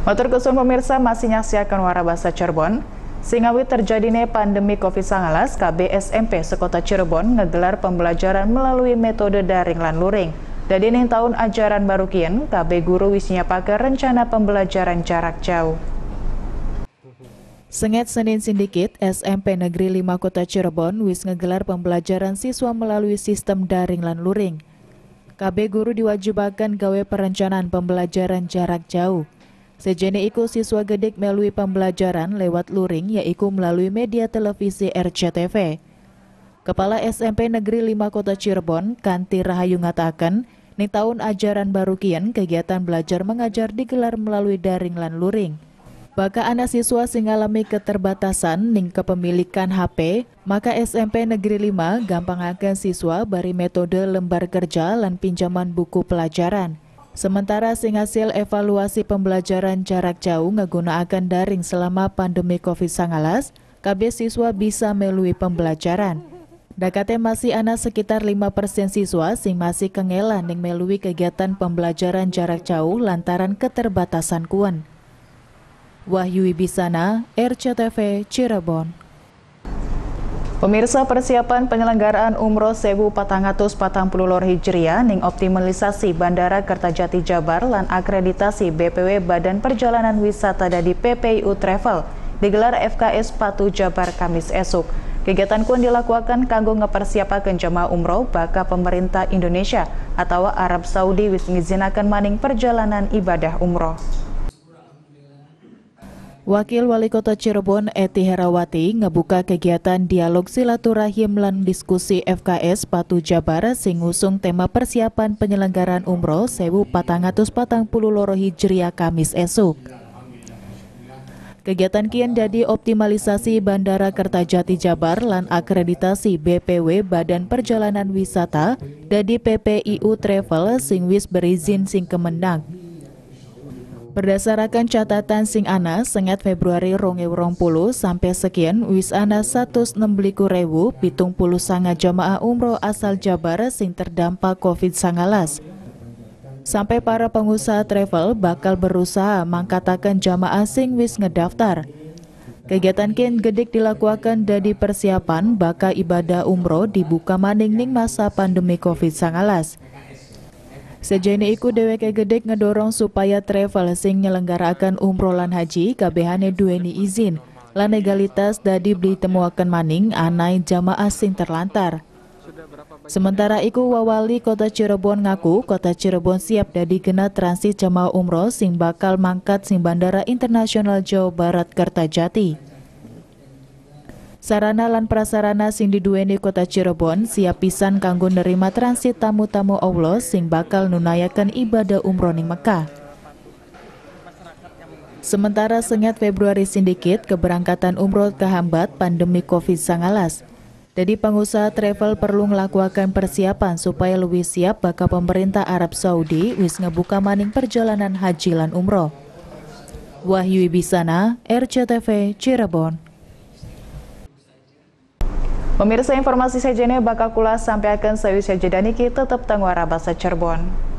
Matur kesun pemirsa masih nyaksiakan warabasa Cirebon. Singawi terjadinya pandemi COVID-19, KBSMP Sekota Cirebon ngegelar pembelajaran melalui metode daring lan luring. Dari ini tahun ajaran baru kian, KB Guru wisnya pakai rencana pembelajaran jarak jauh. Sengit Senin Sindikit, SMP Negeri 5 Kota Cirebon wis ngegelar pembelajaran siswa melalui sistem daring lan luring. KB Guru diwajibkan gawe perencanaan pembelajaran jarak jauh Sejene iku siswa gedek melalui pembelajaran lewat luring yaitu melalui media televisi RCTV. Kepala SMP Negeri 5 Kota Cirebon, Kanti Rahayu ngatakan, di tahun ajaran baru kian kegiatan belajar mengajar digelar melalui daring lan luring. Baka anak siswa sing alami keterbatasan ning kepemilikan HP, maka SMP Negeri 5 gampang akan siswa bari metode lembar kerja lan pinjaman buku pelajaran. Sementara sing hasil evaluasi pembelajaran jarak jauh menggunakan daring selama pandemi COVID-19, KB siswa bisa melalui pembelajaran. Dakate masih ana sekitar 5% siswa sing masih kengelan yang melalui kegiatan pembelajaran jarak jauh lantaran keterbatasan kuan. Wahyu Ibisana, RCTV, Cirebon. Pemirsa persiapan penyelenggaraan Umroh Patangatus Patang lor Hijriah ning optimalisasi Bandara Kertajati Jabar dan akreditasi BPW Badan Perjalanan Wisata dari PPU Travel digelar FKS Patu Jabar Kamis esok. Kegiatan kuan dilakukan kanggo ngepersiapaken jemaah umroh baka pemerintah Indonesia atau Arab Saudi wis ngizinakan maning perjalanan ibadah umroh. Wakil Wali Kota Cirebon Eti Herawati ngebuka kegiatan dialog silaturahim dan diskusi FKS Patu Jabar sing tema persiapan penyelenggaraan umroh sewu patangatus patang puluh loro hijriah Kamis esok. Kegiatan kian jadi optimalisasi Bandara Kertajati Jabar lan akreditasi BPW Badan Perjalanan Wisata dadi PPIU Travel sing wis berizin sing kemenang. Berdasarkan catatan sing ana sengat Februari ronge puluh sampai sekian wis ana 116 rewu pitung puluh sanga jamaah umroh asal Jabar sing terdampak COVID sangalas. Sampai para pengusaha travel bakal berusaha mengkatakan jamaah sing wis ngedaftar. Kegiatan kin gedik dilakukan dari persiapan bakal ibadah umroh dibuka maning ning masa pandemi COVID sangalas. Sejene iku DWK gede ngedorong supaya travel sing nyelenggarakan umroh lan haji kabehane duweni izin lan legalitas dadi beli temuakan maning anai jamaah sing terlantar. Sementara iku wawali kota Cirebon ngaku kota Cirebon siap dadi gena transit jamaah umroh sing bakal mangkat sing Bandara Internasional Jawa Barat Kertajati. Sarana lan prasarana sing diduweni kota Cirebon siap pisan kanggo nerima transit tamu-tamu Allah sing bakal nunayakan ibadah umroh ning Mekah. Sementara sengat Februari sindikit keberangkatan umroh kehambat pandemi COVID-19. Jadi pengusaha travel perlu melakukan persiapan supaya lebih siap bakal pemerintah Arab Saudi wis ngebuka maning perjalanan haji lan umroh. Wahyu Ibisana, RCTV, Cirebon. Pemirsa informasi sejenis bakal kulas sampai akan saya jeda niki tetap arah Bahasa Cirebon.